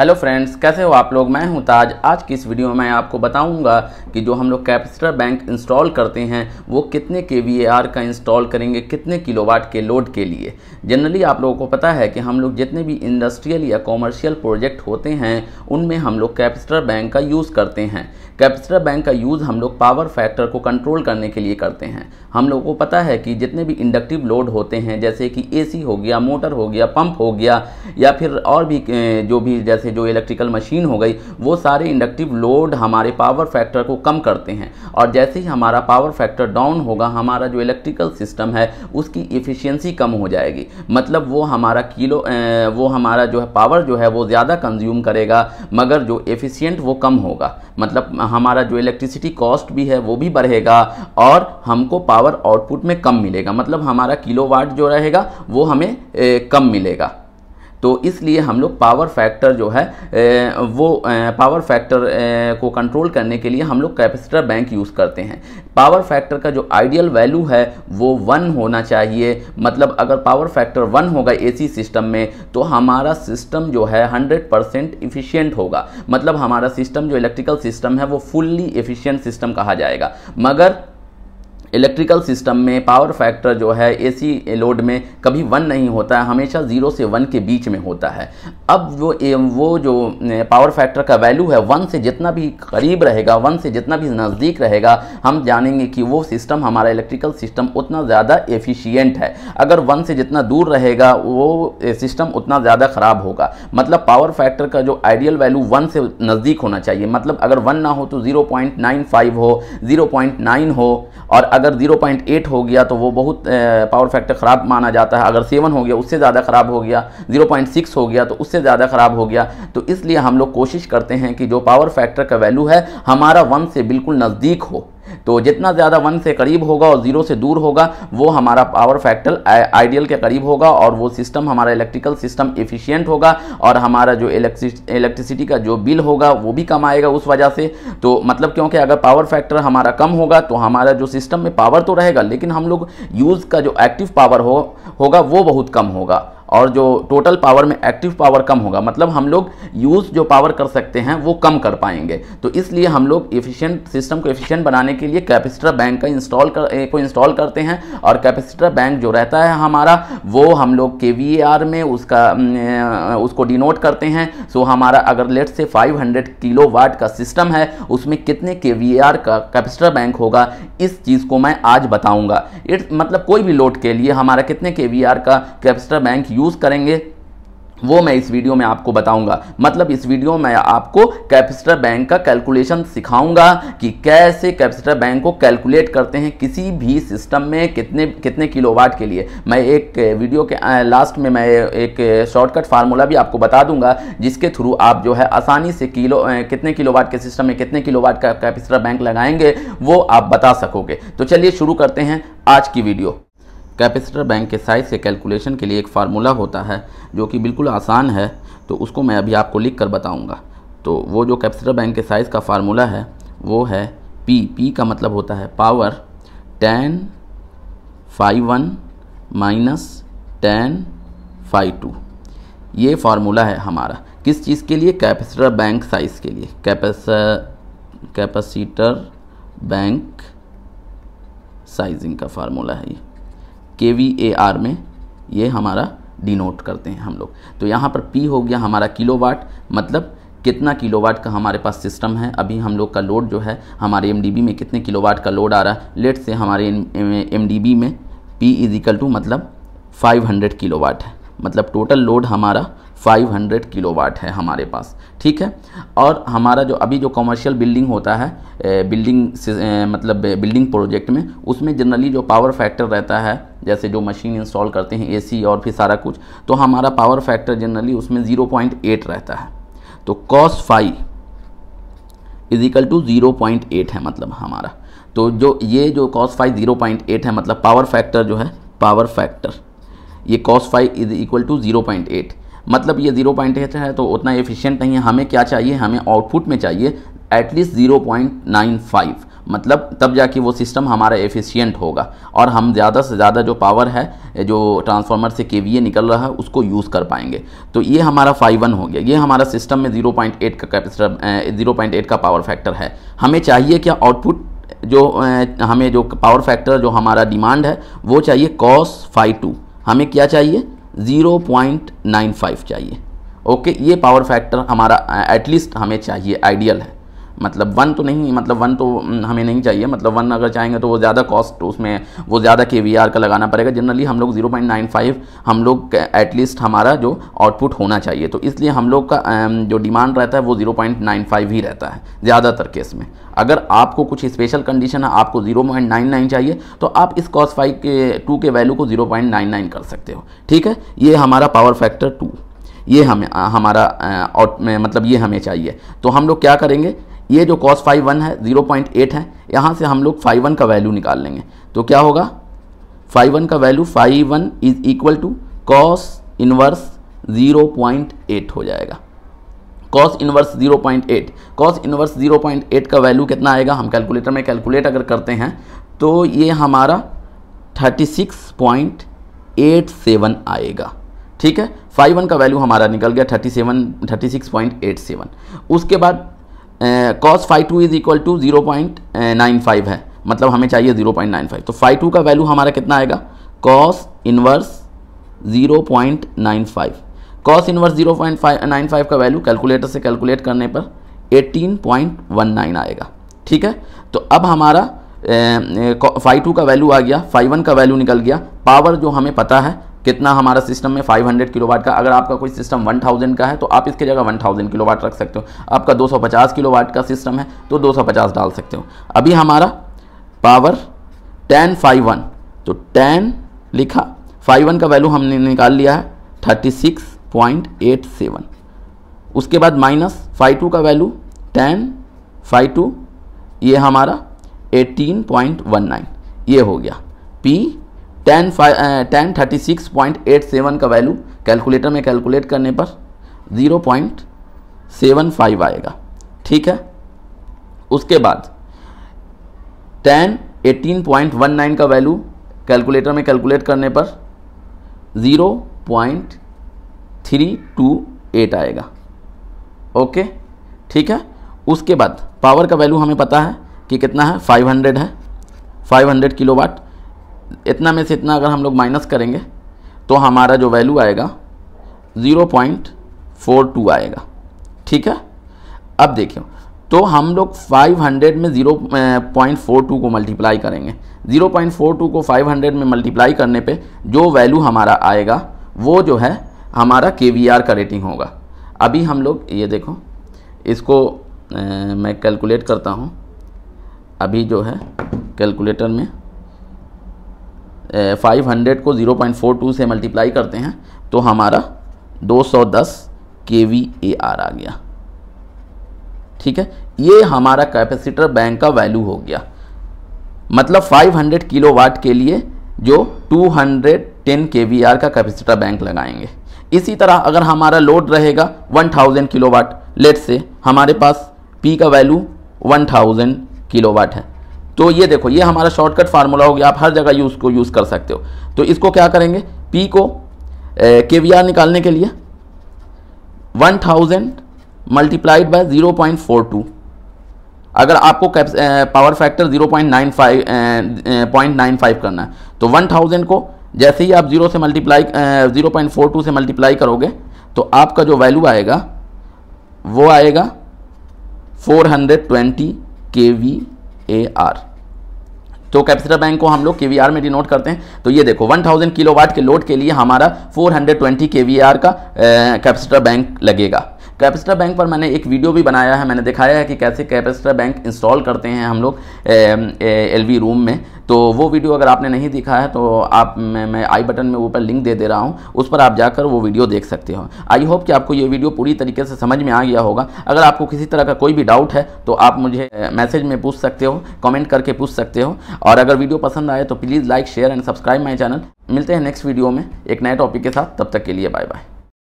hello friends कैसे हो आप लोग मैं हूं ताज आज की इस वीडियो में मैं आपको बताऊंगा कि जो हम लोग कैपेसिटर बैंक इंस्टॉल करते हैं वो कितने के वी का इंस्टॉल करेंगे कितने किलोवाट के लोड के लिए जनरली आप लोगों को पता है कि हम लोग जितने भी इंडस्ट्रियल या कॉमर्शियल प्रोजेक्ट होते हैं उनमें हम लोग कैपेसिटर बैंक का यूज़ करते हैं कैपेसिटर बैंक का यूज़ हम लोग पावर फैक्टर को कंट्रोल करने के लिए करते हैं हम लोगों को पता है कि जितने भी इंडक्टिव लोड होते हैं जैसे कि ए हो गया मोटर हो गया पंप हो गया या फिर और भी जो भी जैसे जैसे जो इलेक्ट्रिकल मशीन हो गई वो सारे इंडक्टिव लोड हमारे पावर फैक्टर को कम करते हैं और जैसे ही हमारा पावर फैक्टर डाउन होगा हमारा जो इलेक्ट्रिकल सिस्टम है उसकी इफ़िशियंसी कम हो जाएगी मतलब वो हमारा किलो वो हमारा जो है पावर जो है वो ज़्यादा कंज्यूम करेगा मगर जो एफिशियंट वो कम होगा मतलब हमारा जो इलेक्ट्रिसिटी कॉस्ट भी है वो भी बढ़ेगा और हमको पावर आउटपुट में कम मिलेगा मतलब हमारा किलोवाट जो रहेगा वो हमें ए, कम मिलेगा तो इसलिए हम लोग पावर फैक्टर जो है वो पावर फैक्टर को कंट्रोल करने के लिए हम लोग कैपेसिटर बैंक यूज़ करते हैं पावर फैक्टर का जो आइडियल वैल्यू है वो वन होना चाहिए मतलब अगर पावर फैक्टर वन होगा एसी सिस्टम में तो हमारा सिस्टम जो है हंड्रेड परसेंट इफिशियंट होगा मतलब हमारा सिस्टम जो इलेक्ट्रिकल सिस्टम है वो फुल्ली एफिशियंट सिस्टम कहा जाएगा मगर इलेक्ट्रिकल सिस्टम में पावर फैक्टर जो है एसी लोड में कभी वन नहीं होता है हमेशा ज़ीरो से वन के बीच में होता है अब वो वो जो पावर फैक्टर का वैल्यू है वन से जितना भी करीब रहेगा वन से जितना भी नज़दीक रहेगा हम जानेंगे कि वो सिस्टम हमारा इलेक्ट्रिकल सिस्टम उतना ज़्यादा एफिशिएंट है अगर वन से जितना दूर रहेगा वो सिस्टम उतना ज़्यादा ख़राब होगा मतलब पावर फैक्टर का जो आइडियल वैल्यू वन से नज़दीक होना चाहिए मतलब अगर वन ना हो तो ज़ीरो हो ज़ीरो हो और अगर 0.8 हो गया तो वो बहुत पावर फैक्टर ख़राब माना जाता है अगर सेवन हो गया उससे ज़्यादा ख़राब हो गया 0.6 हो गया तो उससे ज़्यादा ख़राब हो गया तो इसलिए हम लोग कोशिश करते हैं कि जो पावर फैक्टर का वैल्यू है हमारा वन से बिल्कुल नज़दीक हो तो जितना ज़्यादा वन से करीब होगा और ज़ीरो से दूर होगा वो हमारा पावर फैक्टर आइडियल के करीब होगा और वो सिस्टम हमारा इलेक्ट्रिकल सिस्टम इफ़िशियंट होगा और हमारा जो इलेक्ट्रिसिटी का जो बिल होगा वो भी कम आएगा उस वजह से तो मतलब क्योंकि अगर पावर फैक्टर हमारा कम होगा तो हमारा जो सिस्टम में पावर तो रहेगा लेकिन हम लोग यूज़ का जो एक्टिव पावर हो होगा वो बहुत कम होगा और जो टोटल पावर में एक्टिव पावर कम होगा मतलब हम लोग यूज़ जो पावर कर सकते हैं वो कम कर पाएंगे तो इसलिए हम लोग एफिशिएंट सिस्टम को एफिशिएंट बनाने के लिए कैपेसिटर बैंक का इंस्टॉल कर को इंस्टॉल करते हैं और कैपेसिटर बैंक जो रहता है हमारा वो हम लोग के में उसका उसको डिनोट करते हैं सो हमारा अगर लेट से 500 किलो वाट का सिस्टम है उसमें कितने के का कैपेसिटर बैंक होगा इस चीज़ को मैं आज बताऊँगा इट मतलब कोई भी लोड के लिए हमारा कितने के का कैपेसिटर बैंक यूज़ करेंगे वो मैं इस वीडियो में आपको बताऊंगा मतलब इस वीडियो में आपको कैपेसिटर बैंक का कैलकुलेशन सिखाऊंगा कि कैसे कैपेसिटर बैंक को कैलकुलेट करते हैं किसी भी सिस्टम में कितने कितने किलोवाट के लिए मैं एक वीडियो के लास्ट में मैं एक शॉर्टकट फार्मूला भी आपको बता दूंगा जिसके थ्रू आप जो है आसानी से किलो कितने किलोवाट के सिस्टम में कितने किलोवाट का कैपेसिटर बैंक लगाएंगे वो आप बता सकोगे तो चलिए शुरू करते हैं आज की वीडियो कैपेसिटर बैंक के साइज़ के कैलकुलेशन के लिए एक फार्मूला होता है जो कि बिल्कुल आसान है तो उसको मैं अभी आपको लिख कर बताऊँगा तो वो जो कैपेसिटर बैंक के साइज़ का फार्मूला है वो है पी पी का मतलब होता है power ten five one minus tan five two ये फार्मूला है हमारा किस चीज़ के लिए कैपेसिटर बैंक साइज़ के लिए कैपेस कैपेसिटर बैंक साइजिंग का फार्मूला है ये के वी ए आर में ये हमारा डिनोट करते हैं हम लोग तो यहाँ पर पी हो गया हमारा किलो वाट मतलब कितना किलो वाट का हमारे पास सिस्टम है अभी हम लोग का लोड जो है हमारे एम में कितने किलो वाट का लोड आ रहा है लेट से हमारे एम में पी इजिकल टू मतलब 500 वाट है मतलब टोटल लोड हमारा 500 किलोवाट है हमारे पास ठीक है और हमारा जो अभी जो कमर्शियल बिल्डिंग होता है बिल्डिंग मतलब बिल्डिंग प्रोजेक्ट में उसमें जनरली जो पावर फैक्टर रहता है जैसे जो मशीन इंस्टॉल करते हैं एसी और फिर सारा कुछ तो हमारा पावर फैक्टर जनरली उसमें 0.8 रहता है तो cos phi equal to zero है मतलब हमारा तो जो ये जो कॉस फाइव जीरो है मतलब पावर फैक्टर जो है पावर फैक्टर ये cos phi is equal to zero point eight मतलब ये जीरो पॉइंट एट है तो उतना एफिशिएंट नहीं है हमें क्या चाहिए हमें आउटपुट में चाहिए at least zero point nine five मतलब तब जाके वो सिस्टम हमारा एफिशिएंट होगा और हम ज़्यादा से ज़्यादा जो पावर है जो ट्रांसफार्मर से के निकल रहा है उसको यूज़ कर पाएंगे तो ये हमारा फाइव वन हो गया ये हमारा सिस्टम में ज़ीरो पॉइंट एट का कैपेसिटर ज़ीरो पॉइंट एट का पावर फैक्टर है हमें चाहिए क्या आउटपुट जो हमें जो पावर फैक्टर जो हमारा डिमांड है वो चाहिए कॉस फाइव टू हमें क्या चाहिए 0.95 चाहिए ओके ये पावर फैक्टर हमारा एटलीस्ट हमें चाहिए आइडियल है मतलब वन तो नहीं मतलब वन तो हम्म, हमें नहीं चाहिए मतलब वन अगर चाहेंगे तो वो ज़्यादा कॉस्ट उसमें वो ज़्यादा के वी आर का लगाना पड़ेगा जनरली हम लोग ज़ीरो पॉइंट नाइन फाइव हम लोग एटलीस्ट हमारा जो आउटपुट होना चाहिए तो इसलिए हम लोग का जो डिमांड रहता है वो ज़ीरो पॉइंट नाइन फाइव ही रहता है ज़्यादातर केस में अगर आपको कुछ स्पेशल कंडीशन है आपको ज़ीरो पॉइंट नाइन नाइन चाहिए तो आप इस कॉस फाइव के टू के वैल्यू को ज़ीरो पॉइंट नाइन नाइन कर सकते हो ठीक है ये हमारा पावर फैक्टर टू ये हमें हमारा आ, मतलब ये हमें चाहिए तो हम लोग क्या करेंगे ये जो कॉस फाइव वन है ज़ीरो पॉइंट एट है यहाँ से हम लोग फाइव वन का वैल्यू निकाल लेंगे तो क्या होगा फाइव वन का value phi one is equal to cos inverse zero point eight हो जाएगा कॉस इनवर्स 0.8 कॉस इनवर्स 0.8 का वैल्यू कितना आएगा हम कैलकुलेटर में कैलकुलेट अगर करते हैं तो ये हमारा 36.87 आएगा ठीक है फाइव वन का वैल्यू हमारा निकल गया 37 36.87 उसके बाद cos phi two is equal to zero point nine five है मतलब हमें चाहिए ज़ीरो पॉइंट नाइन फाइव तो फाइव टू का वैल्यू हमारा कितना आएगा cos inverse zero point nine five cos inverse zero point five nine five का वैल्यू कैलकुलेटर से कैलकुलेट करने पर एटीन पॉइंट वन नाइन आएगा ठीक है तो अब हमारा फाइव टू का वैल्यू आ गया फाइव वन का वैल्यू निकल गया पावर जो हमें पता है कितना हमारा सिस्टम में 500 किलोवाट का अगर आपका कोई सिस्टम 1000 का है तो आप इसकी जगह 1000 किलोवाट रख सकते हो आपका 250 किलोवाट का सिस्टम है तो 250 डाल सकते हो अभी हमारा पावर टेन फाइव वन तो टेन लिखा फाइव वन का वैल्यू हमने निकाल लिया है thirty six point eight seven उसके बाद माइनस फाइव टू का वैल्यू टेन फाइव टू ये हमारा एटीन पॉइंट वन नाइन ये हो गया P ten five ten thirty six point eight seven का वैल्यू कैलकुलेटर में कैलकुलेट करने पर ज़ीरो पॉइंट सेवन फाइव आएगा ठीक है उसके बाद ten eighteen point one nine का वैल्यू कैलकुलेटर में कैलकुलेट करने पर zero point three two eight आएगा ओके ठीक है उसके बाद पावर का वैल्यू हमें पता है कि कितना है 500 है 500 किलोवाट इतना में से इतना अगर हम लोग माइनस करेंगे तो हमारा जो वैल्यू आएगा ज़ीरो पॉइंट फोर टू आएगा ठीक है अब देखियो तो हम लोग 500 में 0.42 को मल्टीप्लाई करेंगे 0.42 को 500 में मल्टीप्लाई करने पे जो वैल्यू हमारा आएगा वो जो है हमारा के का रेटिंग होगा अभी हम लोग ये देखो इसको ए, मैं कैलकुलेट करता हूँ अभी जो है कैलकुलेटर में फाइव हंड्रेड को ज़ीरो पॉइंट फोर टू से मल्टीप्लाई करते हैं तो हमारा दो सौ दस के वी ए आर आ गया ठीक है ये हमारा कैपेसिटर बैंक का वैल्यू हो गया मतलब 500 किलोवाट के लिए जो 210 आर का कैपेसिटर बैंक लगाएंगे इसी तरह अगर हमारा लोड रहेगा 1000 वाट लेट से हमारे पास पी का वैल्यू 1000 किलोवाट है तो ये देखो ये हमारा शॉर्टकट फार्मूला हो गया आप हर जगह यूज़ को यूज़ कर सकते हो तो इसको क्या करेंगे पी को के वी आर निकालने के लिए one thousand multiplied by zero point four two अगर आपको power factor zero point nine five point nine five करना है तो वन थाउजेंड को जैसे ही आप ज़ीरो से multiply zero point four two से मल्टीप्लाई करोगे तो आपका जो वैल्यू आएगा वो आएगा four hundred twenty K V A R तो कैपेसिटर बैंक को हम लोग के में डिनोट करते हैं तो ये देखो 1000 किलोवाट के लोड के लिए हमारा 420 के का कैपेसिटर बैंक लगेगा कैपेसिटर बैंक पर मैंने एक वीडियो भी बनाया है मैंने दिखाया है कि कैसे कैपेसिटर बैंक इंस्टॉल करते हैं हम लोग एल रूम में तो वो वीडियो अगर आपने नहीं दिखा है तो आप मैं, मैं आई बटन में ऊपर लिंक दे दे रहा हूँ उस पर आप जाकर वो वीडियो देख सकते हो आई होप कि आपको ये वीडियो पूरी तरीके से समझ में आ गया होगा अगर आपको किसी तरह का कोई भी डाउट है तो आप मुझे मैसेज में पूछ सकते हो कमेंट करके पूछ सकते हो और अगर वीडियो पसंद आए तो please like share and subscribe my channel मिलते हैं नेक्स्ट वीडियो में एक नए टॉपिक के साथ तब तक के लिए बाय बाय